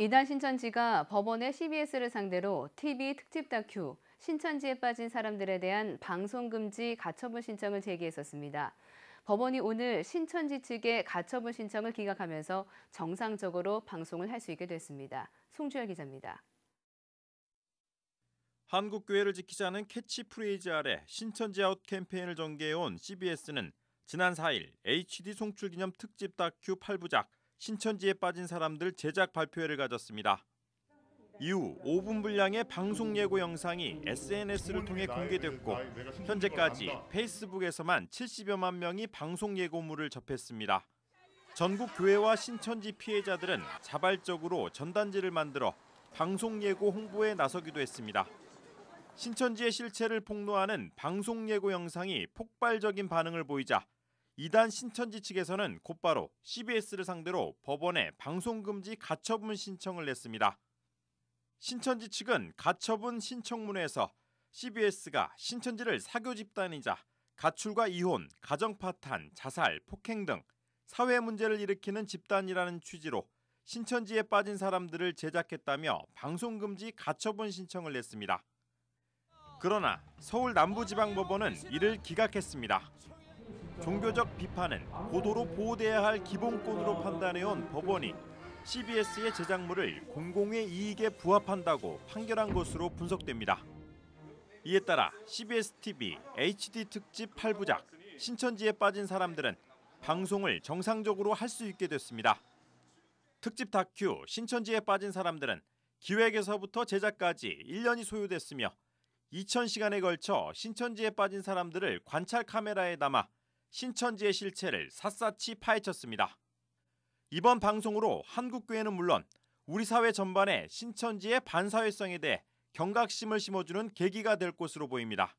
이달 신천지가 법원의 CBS를 상대로 TV 특집 다큐 신천지에 빠진 사람들에 대한 방송금지 가처분 신청을 제기했었습니다. 법원이 오늘 신천지 측의 가처분 신청을 기각하면서 정상적으로 방송을 할 수 있게 됐습니다. 송주열 기자입니다. 한국교회를 지키자는 캐치프레이즈 아래 신천지 아웃 캠페인을 전개해온 CBS는 지난 4일 HD 송출 기념 특집 다큐 8부작 신천지에 빠진 사람들 제작 발표회를 가졌습니다. 이후 5분 분량의 방송 예고 영상이 SNS를 통해 공개됐고 현재까지 페이스북에서만 70여만 명이 방송 예고물을 접했습니다. 전국 교회와 신천지 피해자들은 자발적으로 전단지를 만들어 방송 예고 홍보에 나서기도 했습니다. 신천지의 실체를 폭로하는 방송 예고 영상이 폭발적인 반응을 보이자 이단 신천지 측에서는 곧바로 CBS를 상대로 법원에 방송금지 가처분 신청을 냈습니다. 신천지 측은 가처분 신청문회에서 CBS가 신천지를 사교 집단이자 가출과 이혼, 가정파탄, 자살, 폭행 등 사회 문제를 일으키는 집단이라는 취지로 신천지에 빠진 사람들을 제작했다며 방송금지 가처분 신청을 냈습니다. 그러나 서울 남부지방법원은 이를 기각했습니다. 종교적 비판은 고도로 보호돼야 할 기본권으로 판단해온 법원이 CBS의 제작물을 공공의 이익에 부합한다고 판결한 것으로 분석됩니다. 이에 따라 CBS TV HD 특집 8부작 신천지에 빠진 사람들은 방송을 정상적으로 할 수 있게 됐습니다. 특집 다큐 신천지에 빠진 사람들은 기획에서부터 제작까지 1년이 소요됐으며 2000시간에 걸쳐 신천지에 빠진 사람들을 관찰 카메라에 담아 신천지의 실체를 샅샅이 파헤쳤습니다. 이번 방송으로 한국교회는 물론 우리 사회 전반에 신천지의 반사회성에 대해 경각심을 심어주는 계기가 될 것으로 보입니다.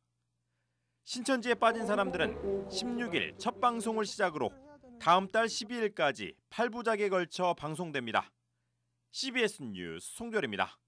신천지에 빠진 사람들은 16일 첫 방송을 시작으로 다음 달 12일까지 8부작에 걸쳐 방송됩니다. CBS 뉴스 송별입니다.